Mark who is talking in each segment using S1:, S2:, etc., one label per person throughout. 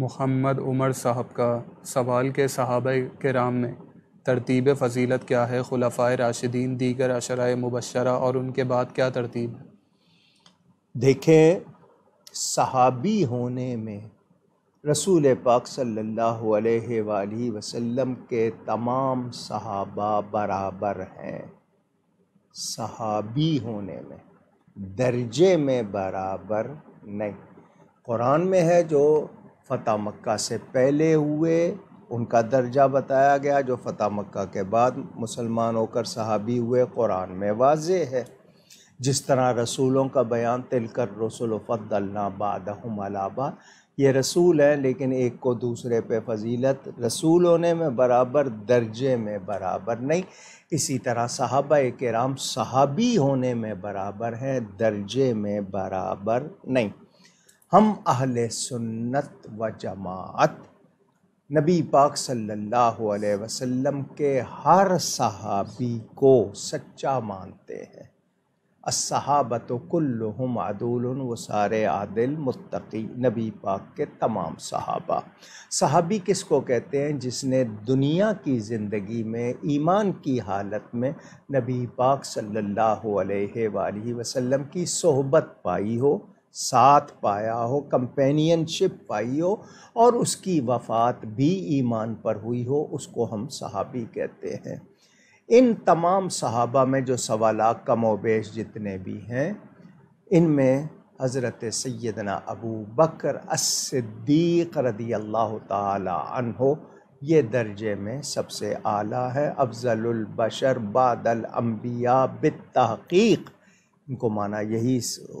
S1: मोहम्मद उमर साहब का सवाल के सहाब के राम में तरतीब फजीलत क्या है खुलफ़ा राशिदीन दीगर अशरा मुबशरा और उनके बाद क्या तरतीब है सहाबी होने में रसूल पाक सल्लल्लाहु अलैहि वसल्लम के तमाम सहाबा बराबर हैं सहाबी होने में दर्जे में बराबर नहीं कुरान में है जो फ़तह मक्का से पहले हुए उनका दर्जा बताया गया जो फ़तह मक्का के बाद मुसलमान होकर सहाबी हुए क़ुरान में वाज है जिस तरह रसूलों का बयान तिलकर रसुल अलाबा ये रसूल हैं लेकिन एक को दूसरे पे फजीलत रसूल होने में बराबर दर्जे में बराबर नहीं इसी तरह सहाबा कराम सहाबी होने में बराबर हैं दर्जे में बराबर नहीं हम अहल सुन्नत व जमात नबी पाक सल्लल्लाहु अलैहि वसल्लम के हर सहाबी को सच्चा मानते हैं असहाबत कुल्लुहुम अदूल व सारे आदिल मुत्तकी नबी पाक के तमाम सहाबा सहाबी किसको कहते हैं जिसने दुनिया की ज़िंदगी में ईमान की हालत में नबी पाक सल्लल्लाहु अलैहि वसल्लम की सोहबत पाई हो साथ पाया हो कंपेनियनशिप पाई हो और उसकी वफ़ात भी ईमान पर हुई हो उसको हम सहाबी कहते हैं इन तमाम सहाबा में जो सवाल कम वेश जितने भी हैं इनमें हज़रत सैदना अबू बकर अस्द्दीक रदी अल्लाह हो ये दर्जे में सबसे आला है अफजलबशर बादल अम्बिया बितहक़ीक़ उनको माना यही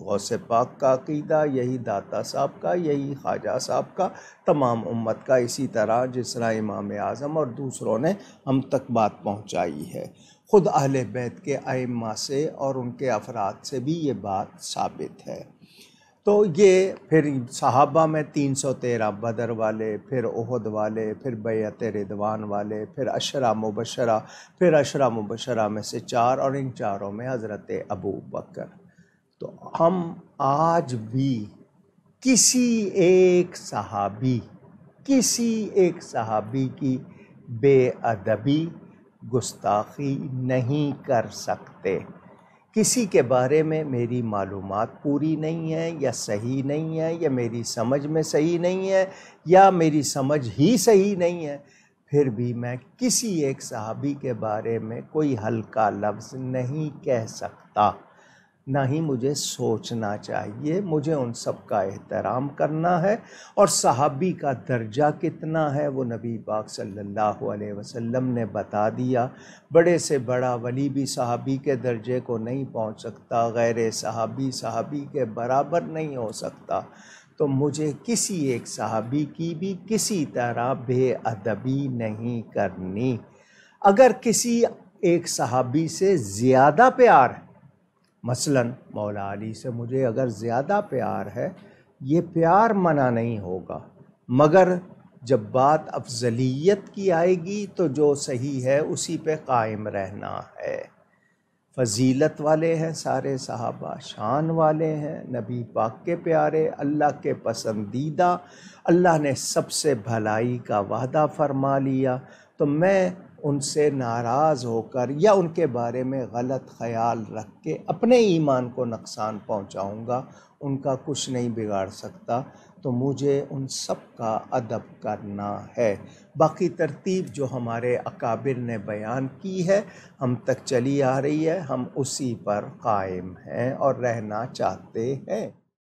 S1: गौस पाक का अकीदा यही दाता साहब का यही ख्वाजा साहब का तमाम उम्मत का इसी तरह जिस तरह इमाम आज़म और दूसरों ने हम तक बात पहुंचाई है ख़ुद अहल बैत के आइम्मा से और उनके अफराद से भी ये बात साबित है तो ये फिर सहाबा में तीन सौ तेरह बदर वाले फिर ओहद वाले फिर बैत रिदवान वाले फिर अशरा मुबशरा फिर अशरा मुबशरा में से चार और इन चारों में हज़रत अबू बकर तो हम आज भी किसी एक सहाबी किसी एक सहाबी की बेअदबी गुस्ताखी नहीं कर सकते किसी के बारे में मेरी मालूम पूरी नहीं है या सही नहीं है या मेरी समझ में सही नहीं है या मेरी समझ ही सही नहीं है फिर भी मैं किसी एक सहाबी के बारे में कोई हल्का लफ्ज़ नहीं कह सकता ना ही मुझे सोचना चाहिए मुझे उन सब का एहतराम करना है और सहाबी का दर्जा कितना है वो नबी पाक सल्लल्लाहु अलैहि वसल्लम ने बता दिया बड़े से बड़ा वली भी सहाबी के दर्जे को नहीं पहुंच सकता गैर सहाबी सहाबी के बराबर नहीं हो सकता तो मुझे किसी एक सहाबी की भी किसी तरह बेअदबी नहीं करनी अगर किसी एक सहाबी से ज़्यादा प्यार है मसलन मौला अली से मुझे अगर ज़्यादा प्यार है ये प्यार मना नहीं होगा मगर जब बात अफजलियत की आएगी तो जो सही है उसी पे कायम रहना है फजीलत वाले हैं सारे साहबा शान वाले हैं नबी पाक के प्यारे अल्लाह के पसंदीदा अल्लाह ने सबसे भलाई का वादा फरमा लिया तो मैं उनसे नाराज़ होकर या उनके बारे में गलत ख्याल रख के अपने ईमान को नुकसान पहुंचाऊंगा उनका कुछ नहीं बिगाड़ सकता तो मुझे उन सब का अदब करना है बाकी तरतीब जो हमारे अकाबिर ने बयान की है हम तक चली आ रही है हम उसी पर कायम हैं और रहना चाहते हैं